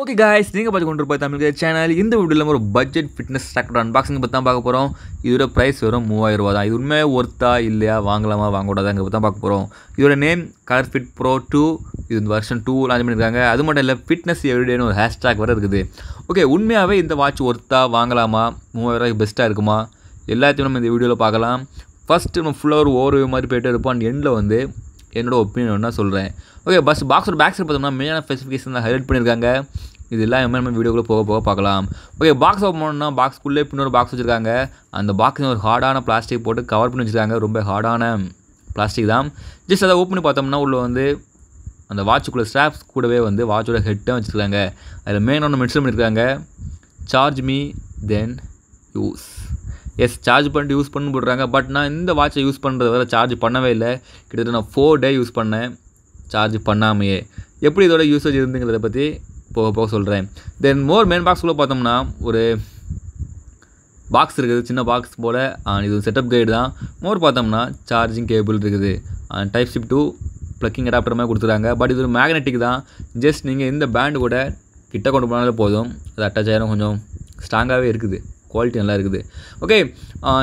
okay guys நீங்கள் பார்த்து கொண்டு போய் தமிழ் சேனல் இந்த வீடியோவில் ஒரு பட்ஜெட் ஃபிட்னஸ் ட்ராக்டர் அன்பாக்சிங் பற்றி தான் பார்க்க போகிறோம் இதோட ப்ரைஸ் வரும் மூவாயிரம் ரூபா தான் இது உண்மையாக ஒர்த்தா இல்லையா வாங்கலாமா அங்கே பார்த்து தான் பார்க்க போகிறோம் இதோட name colour fit pro two இது இந்த வருஷன் டூ லான்ச் பண்ணியிருக்காங்க அது மட்டும் இல்லை ஃபிட்னஸ் எவ்ரிடேன்னு ஒரு ஹேஷ்டாக் வேறு இருக்குது ஓகே உண்மையாகவே இந்த வாட்ச் ஒர்த்தா வாங்கலாமா மூவாயிரம் ரூபாய்க்கு பெஸ்ட்டாக இருக்குமா எல்லாத்தையும் நம்ம இந்த வீடியோவில் பார்க்கலாம் ஃபஸ்ட்டு நம்ம ஃபுல்லாக ஒரு ஓவர் மாதிரி போய்ட்டு இருப்போம் அண்ட் எண்டில் வந்து என்னோடய ஒப்பீனியன் தான் சொல்கிறேன் ஓகே பஸ் பாக்ஸோட பேக் சைட் பார்த்தோம்னா மெயினான ஸ்பெசிஃபிகேஷன் தான் ஹைலைட் பண்ணியிருக்காங்க இது எல்லாம் நம்ம வீடியோக்குள்ளே போக போக பார்க்கலாம் ஓகே பாக்ஸ் ஓப்பன் பண்ணால் பாக்ஸ்க்குள்ளே இன்னொரு பாக்ஸ் வச்சுருக்காங்க அந்த பாக்ஸ் ஒரு ஹார்டான பிளாஸ்டிக் போட்டு கவர் பண்ணி வச்சுருக்காங்க ரொம்ப ஹார்டான பிளாஸ்டிக் தான் ஜஸ்ட் அதை ஓப்பன் பார்த்தோம்னா உள்ளே வந்து அந்த வாட்சுக்குள்ளே ஸ்ட்ராப்ஸ் கூடவே வந்து வாட்சோட ஹெட்டாக வச்சுருக்காங்க அதில் மெயின் ஒன்று மென்ஷன் பண்ணியிருக்காங்க சார்ஜ் மீ தென் யூஸ் எஸ் சார்ஜ் பண்ணிட்டு யூஸ் பண்ணு போடுறாங்க பட் நான் இந்த வாட்சை யூஸ் பண்ணுறது வேறு சார்ஜ் பண்ணவே இல்லை கிட்டத்தட்ட நான் ஃபோர் டே யூஸ் பண்ணேன் சார்ஜ் பண்ணாமையே எப்படி இதோட யூசேஜ் இருந்துங்கிறத பற்றி போக போக சொல்கிறேன் தென் மோர் மெயின் பாக்ஸ்குள்ளே பார்த்தோம்னா ஒரு பாக்ஸ் இருக்குது சின்ன பாக்ஸ் போல் இது செட்டப் கைடு தான் மோர் பார்த்தோம்னா சார்ஜிங் கேபிள் இருக்குது டைப் ஷிப் டூ ப்ளக்கிங் அடாப்டர் மாதிரி கொடுத்துருக்காங்க பட் இது ஒரு மேக்னெட்டிக் தான் ஜஸ்ட் நீங்கள் இந்த பேண்டு கூட கிட்ட கொண்டு போனாலே போதும் அது அட்டாச் ஆகிடும் கொஞ்சம் ஸ்ட்ராங்காகவே இருக்குது குவாலிட்டி நல்லா இருக்குது ஓகே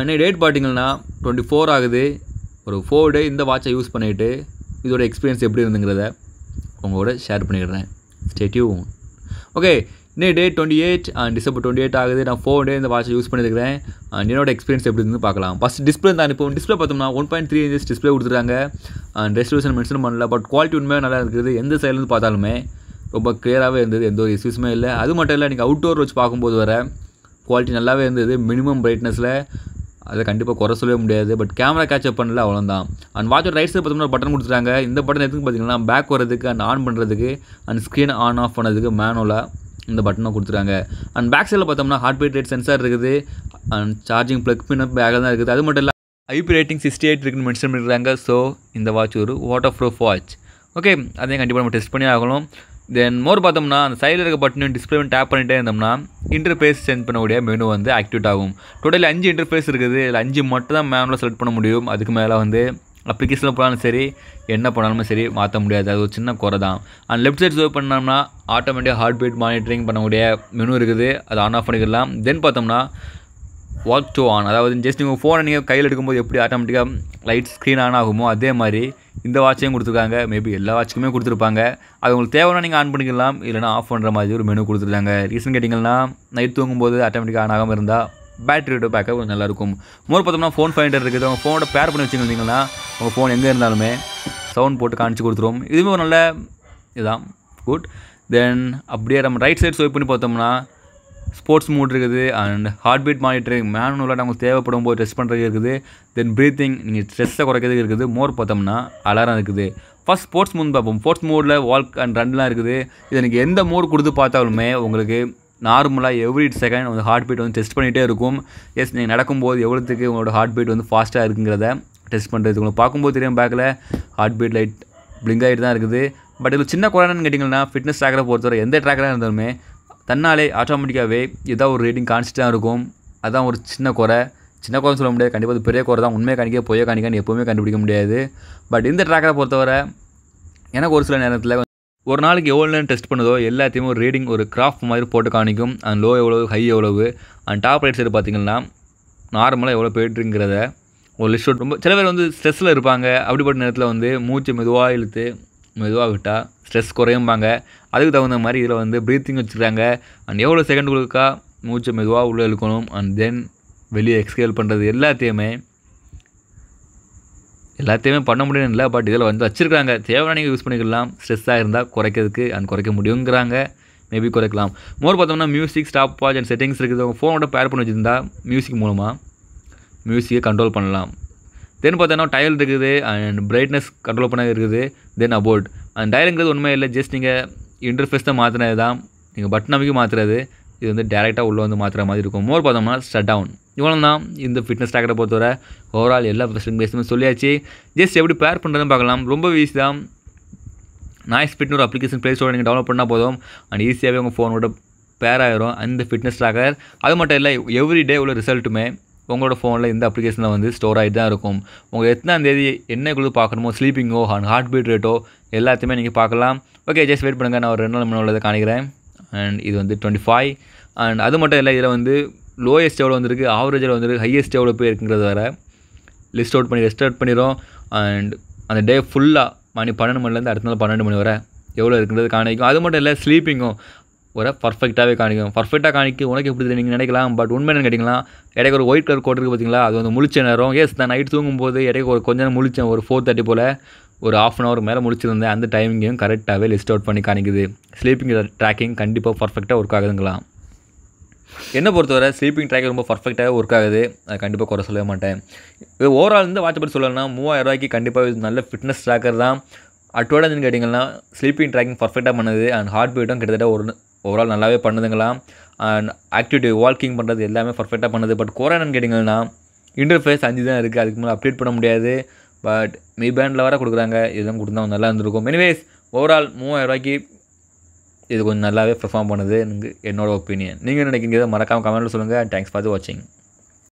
இன்னைக்கு டேட் பார்த்தீங்கன்னா டுவெண்ட்டி ஃபோர் ஆகுது ஒரு ஃபோர் டே இந்த வாட்சை யூஸ் பண்ணிவிட்டு இதோட எக்ஸ்பீரியன்ஸ் எப்படி இருந்துங்கிறத உங்களோட ஷேர் பண்ணிடுறேன் ஸ்டேட்யூ ஓகே இன்னும் day twenty eight December twenty eight ஆகுது நான் ஃபோர் டே இந்த வாட்சை யூஸ் பண்ணியிருக்கிறேன் என்னோட எக்ஸ்பீரியன்ஸ் எப்படி இருந்து பார்க்கலாம் ஃபஸ்ட் டிஸ்பிளே தான் இப்போ டிஸ்பிளே பார்த்தோம்னா one point three inches display கொடுத்துருக்காங்க ரெசல்யூஷன் மென்ஷன் பண்ணல பட் குவாலிட்டி உண்மையாக நல்லா இருக்குது எந்த சைட்லேருந்து பார்த்தாலுமே ரொம்ப கிளியராகவே இருந்தது எந்த ஒரு இஸ்யூஸுமே இல்லை அது மட்டும் இல்லை நீங்கள் அவுட்டோர் வச்சு பார்க்கும்போது வர குவாலிட்டி நல்லாவே இருந்தது மினிமம் பிரைட்னஸில் அதை கண்டிப்பாக குறை சொல்லவே முடியாது பட் கேமரா கேச்சப் பண்ணல அவ்வளோதான் அண்ட் வாட்சோட ரைட் சைடு பார்த்தோம்னா பட்டன் கொடுத்துட்டாங்க இந்த பட்டன் எதுக்கு பார்த்தீங்கன்னா பேக் வரதுக்கு அண்ட் ஆன் பண்ணுறதுக்கு அண்ட் ஸ்க்ரீன் ஆன் ஆஃப் பண்ணுறதுக்கு மேனுவலாக இந்த பட்டனை கொடுத்துருக்காங்க அண்ட் பேக் சைடில் பார்த்தோம்னா ஹார்ட் பீட் ரேட் சென்சார் இருக்குது அண்ட் சார்ஜிங் ப்ளக் பின் பேக்கில் தான் இருக்குது அது மட்டும் இல்லை ஐபி ரேட்டிங் சிக்ஸ்டி எயிட் இருக்குன்னு மென்ஷன் பண்ணிடுறாங்க ஸோ இந்த வாட்ச் ஒரு வாட்டர் ப்ரூஃப் வாட்ச் ஓகே அதையும் கண்டிப்பாக நம்ம டெஸ்ட் பண்ணி ஆகணும் தென் மோர் பார்த்தோம்னா அந்த சைடில் இருக்க பட்டனையும் டிஸ்பிளேவும் டேப் பண்ணிகிட்டே இருந்தோம்னா இன்டர்ஃபேஸ் சென்ட் பண்ணக்கூடிய மெனு வந்து ஆக்டிவேட் ஆகும் டோட்டலி அஞ்சு இன்டர்ஃபேஸ் இருக்குது இதில் அஞ்சு மட்டும் தான் மேனுவலாக செலக்ட் பண்ண முடியும் அதுக்கு மேலே வந்து அப்ளிகேஷனில் போனாலும் சரி என்ன பண்ணாலும் சரி மாற்ற முடியாது அது ஒரு சின்ன குறை தான் அண்ட் லெஃப்ட் சைட் சர்வ் பண்ணோம்னா ஆட்டோமேட்டிக் ஹார்ட் பீட் மானிட்டரிங் பண்ணக்கூடிய மெனு இருக்குது அதை ஆன் ஆஃப் பண்ணிக்கலாம் தென் பார்த்தோம்னா வாட்ச் டூ ஆன் அதாவது ஜஸ்ட் நீங்கள் ஃபோனை நீங்கள் கையில் எடுக்கும்போது எப்படி ஆட்டோமேட்டிக்காக லைட் ஸ்க்ரீன் ஆன் ஆகுமோ அதே மாதிரி இந்த வாட்சையும் கொடுத்துருக்காங்க மேபி எல்லா வாட்சுக்குமே கொடுத்துருப்பாங்க அது உங்களுக்கு தேவைன்னா நீங்கள் ஆன் பண்ணிக்கலாம் இல்லைனா ஆஃப் பண்ணுற மாதிரி ஒரு மெனு கொடுத்துருக்காங்க ரீசன் கேட்டிங்கன்னா நைட் தூங்கும்போது ஆட்டோமேட்டிக்காக ஆன் ஆகாமல் இருந்தால் விட்டு பேக்கப் கொஞ்சம் நல்லாயிருக்கும் மோர் பார்த்தோம்னா ஃபோன் ஃபைண்டர் இருக்குது உங்கள் ஃபோனோட பேர் பண்ணி வச்சுருந்தீங்கன்னா உங்கள் ஃபோன் எங்கே இருந்தாலுமே சவுண்ட் போட்டு காமிச்சு கொடுத்துரும் இதுவுமே ஒரு நல்ல இதுதான் குட் தென் அப்படியே நம்ம ரைட் சைடு ஸ்வைப் பண்ணி பார்த்தோம்னா ஸ்போர்ட்ஸ் மூட் இருக்குது அண்ட் ஹார்ட் பீட் மானிட்டரிங் மேனுவலாக நமக்கு தேவைப்படும் போது டெஸ்ட் பண்ணுறது இருக்குது தென் ப்ரீத்திங் நீங்கள் ஸ்ட்ரெஸ்ஸை குறைக்கிறதுக்கு இருக்குது மோர் பார்த்தோம்னா அலாரம் இருக்குது ஃபஸ்ட் ஸ்போர்ட்ஸ் மூட் பார்ப்போம் ஸ்போர்ட்ஸ் மூடில் வால்க் அண்ட் ரன்லாம் இருக்குது இது எனக்கு எந்த மோட் கொடுத்து பார்த்தாலுமே உங்களுக்கு நார்மலாக எவ்ரி செகண்ட் வந்து ஹார்ட் பீட் வந்து டெஸ்ட் பண்ணிகிட்டே இருக்கும் எஸ் நீங்கள் நடக்கும்போது எவ்வளோத்துக்கு உங்களோட ஹார்ட் பீட் வந்து ஃபாஸ்ட்டாக இருக்குங்கிறத டெஸ்ட் பண்ணுறது உங்களுக்கு பார்க்கும்போது தெரியும் பேக்கில் ஹார்ட் பீட் லைட் பிளிங்க் ஆகிட்டு தான் இருக்குது பட் இது சின்ன குழந்தைன்னு கேட்டிங்கன்னா ஃபிட்னஸ் ட்ராக்கரை பொறுத்தவரை எந்த ட்ராக்கராக இருந்தாலுமே தன்னாலே ஆட்டோமேட்டிக்காகவே இதாக ஒரு ரேட்டிங் தான் இருக்கும் அதான் ஒரு சின்ன குறை சின்ன குறைன்னு சொல்ல முடியாது கண்டிப்பாக பெரிய குறை தான் உண்மையை காணிக்க பொய்ய காணிக்கான்னு எப்போவுமே கண்டுபிடிக்க முடியாது பட் இந்த ட்ராக்கரை பொறுத்தவரை எனக்கு ஒரு சில நேரத்தில் ஒரு நாளைக்கு எவ்வளோ நேரம் டெஸ்ட் பண்ணுதோ எல்லாத்தையுமே ஒரு ரீடிங் ஒரு கிராஃப்ட் மாதிரி போட்டு காணிக்கும் அண்ட் லோ எவ்வளோ ஹை எவ்வளவு அண்ட் டாப் ரைட் சைடு பார்த்திங்கன்னா நார்மலாக எவ்வளோ போயிட்டுருங்கிறத ஒரு லிஸ்ட் ரொம்ப சில பேர் வந்து ஸ்ட்ரெஸ்ஸில் இருப்பாங்க அப்படிப்பட்ட நேரத்தில் வந்து மூச்சு மெதுவாக இழுத்து மெதுவாகிட்டால் ஸ்ட்ரெஸ் குறையும்பாங்க அதுக்கு தகுந்த மாதிரி இதில் வந்து ப்ரீத்திங் வச்சுக்கிறாங்க அண்ட் எவ்வளோ கொடுக்கா மூச்சை மெதுவாக உள்ளே இழுக்கணும் அண்ட் தென் வெளியே எக்ஸ்கேல் பண்ணுறது எல்லாத்தையுமே எல்லாத்தையுமே பண்ண முடியும் இல்லை பட் இதில் வந்து வச்சுருக்காங்க தேவையான நீங்கள் யூஸ் பண்ணிக்கலாம் ஸ்ட்ரெஸ்ஸாக இருந்தால் குறைக்கிறதுக்கு அண்ட் குறைக்க முடியுங்கிறாங்க மேபி குறைக்கலாம் மோர் பார்த்தோம்னா music stop watch and settings இருக்குது உங்கள் ஃபோனோட பேர் பண்ணி வச்சுருந்தா மியூசிக் மூலமாக மியூசிக்கை கண்ட்ரோல் பண்ணலாம் தென் பார்த்தோன்னா டயல் இருக்குது அண்ட் பிரைட்னஸ் கண்ட்ரோல் பண்ண இருக்குது தென் அபோட் அந்த டயலுங்கிறது உண்மை இல்லை ஜஸ்ட் நீங்கள் இன்டர்ஃபேஸ் தான் மாற்றினது தான் நீங்கள் பட்டன் அமைக்க மாற்றுறது இது வந்து டேரெக்டாக உள்ளே வந்து மாற்றுற மாதிரி இருக்கும் மோர் பார்த்தோம்னா ஷட் டவுன் இவ்வளோ தான் இந்த ஃபிட்னஸ் ட்ராக்கரை பொறுத்தவரை ஓவரால் எல்லா பேசுமே சொல்லியாச்சு ஜஸ்ட் எப்படி பேர் பண்ணுறதுன்னு பார்க்கலாம் ரொம்ப ஈஸி தான் நாய்ஸ் ஃபிட்னு ஒரு அப்ளிகேஷன் ப்ளே ஸ்டோர் நீங்கள் டவுன்லோட் பண்ணால் போதும் அண்ட் ஈஸியாகவே உங்கள் ஃபோனோட பேர் ஆகிரும் அந்த ஃபிட்னஸ் ட்ராக்கர் அது மட்டும் இல்லை எவ்ரி டே உள்ள ரிசல்ட்டுமே உங்களோட ஃபோனில் இந்த அப்ளிகேஷனில் வந்து ஸ்டோர் ஆகிட்டு தான் இருக்கும் உங்கள் எத்தனாம் தேதி என்ன குழு பார்க்கணுமோ ஸ்லீப்பிங்கோ அண்ட் ஹார்ட் பீட் ரேட்டோ எல்லாத்தையுமே நீங்கள் பார்க்கலாம் ஓகே ஜஸ்ட் வெயிட் பண்ணுங்கள் நான் ஒரு ரெண்டு நாள் மூணு உள்ளதை காணிக்கிறேன் அண்ட் இது வந்து டுவெண்ட்டி ஃபைவ் அண்ட் அது மட்டும் இல்லை இதில் வந்து லோயஸ்ட் எவ்வளோ வந்திருக்கு ஆவரேஜில் வந்துருக்கு ஹையஸ்ட் எவ்வளோ போய் இருக்குங்கிறது வேறு லிஸ்ட் அவுட் பண்ணி ரெஸ்ட் அவுட் பண்ணிடும் அண்ட் அந்த டே ஃபுல்லாக மணி பன்னெண்டு மணிலேருந்து அடுத்த நாள் பன்னெண்டு மணி வரை எவ்வளோ இருக்குன்றது காணிக்கும் அது மட்டும் இல்லை ஸ்லீப்பிங்கும் ஒரு பர்ஃபெக்டாகவே காணிக்கும் பர்ஃபெக்டாக காணிக்கு உனக்கு எப்படி நீங்கள் நினைக்கலாம் பட் உண்மை கேட்டிங்களா இடைக்கு ஒரு ஒயிட் கலர் கோட் இருக்குது பார்த்தீங்களா அது வந்து முழிச்ச நேரம் எஸ் நான் நைட் தூங்கும்போது இடைக்கு ஒரு கொஞ்ச நேரம் முழிச்சேன் ஒரு ஃபோர் தேர்ட்டி போல் ஒரு ஆஃப் அன் ஹவர் மேலே முடிச்சிருந்தேன் அந்த டைமிங்கையும் கரெக்டாகவே லிஸ்ட் அவுட் பண்ணி காணிக்குது ஸ்லீப்பிங் ட்ராக்கிங் கண்டிப்பாக பர்ஃபெக்டாக ஒர்க் ஆகுதுங்களா என்னை பொறுத்தவரை ஸ்லீப்பிங் ட்ராக்கிங் ரொம்ப பர்ஃபெக்டாகவே ஒர்க் ஆகுது அது கண்டிப்பாக குறை சொல்லவே மாட்டேன் இது ஓவரால் இருந்து வாட்ச் பண்ணி சொல்லணும்னா மூவாயிரம் ரூபாய்க்கு கண்டிப்பாக இது நல்ல ஃபிட்னஸ் ட்ராக்கர் தான் அட்டோடன்னு கேட்டிங்கன்னா ஸ்லீப்பிங் ட்ராக்கிங் பர்ஃபெக்டாக பண்ணுது அண்ட் ஹார்ட் பீட்டும் கிட்டத்தட்ட ஒரு ஓவரால் நல்லாவே பண்ணுதுங்களா ஆக்டிவிட்டி வாக்கிங் பண்ணுறது எல்லாமே பர்ஃபெக்டாக பண்ணுது பட் கொரோனான்னு கேட்டிங்கன்னா இன்டர்ஃபேஸ் அஞ்சு தான் இருக்குது அதுக்கு மேலே அப்டேட் பண்ண முடியாது பட் மீ பேண்டில் வர கொடுக்குறாங்க இதெல்லாம் கொடுத்தா நல்லா இருந்திருக்கும் எனிவேஸ் ஓவரால் மூவாயிரம் ரூபாய்க்கு இது கொஞ்சம் நல்லாவே பெர்ஃபார்ம் பண்ணுது என்னோடய ஒப்பீனியன் நீங்கள் நினைக்கிறீங்க மறக்காமல் கமெண்ட்டில் சொல்லுங்கள் தேங்க்ஸ் ஃபார் வாட்சிங்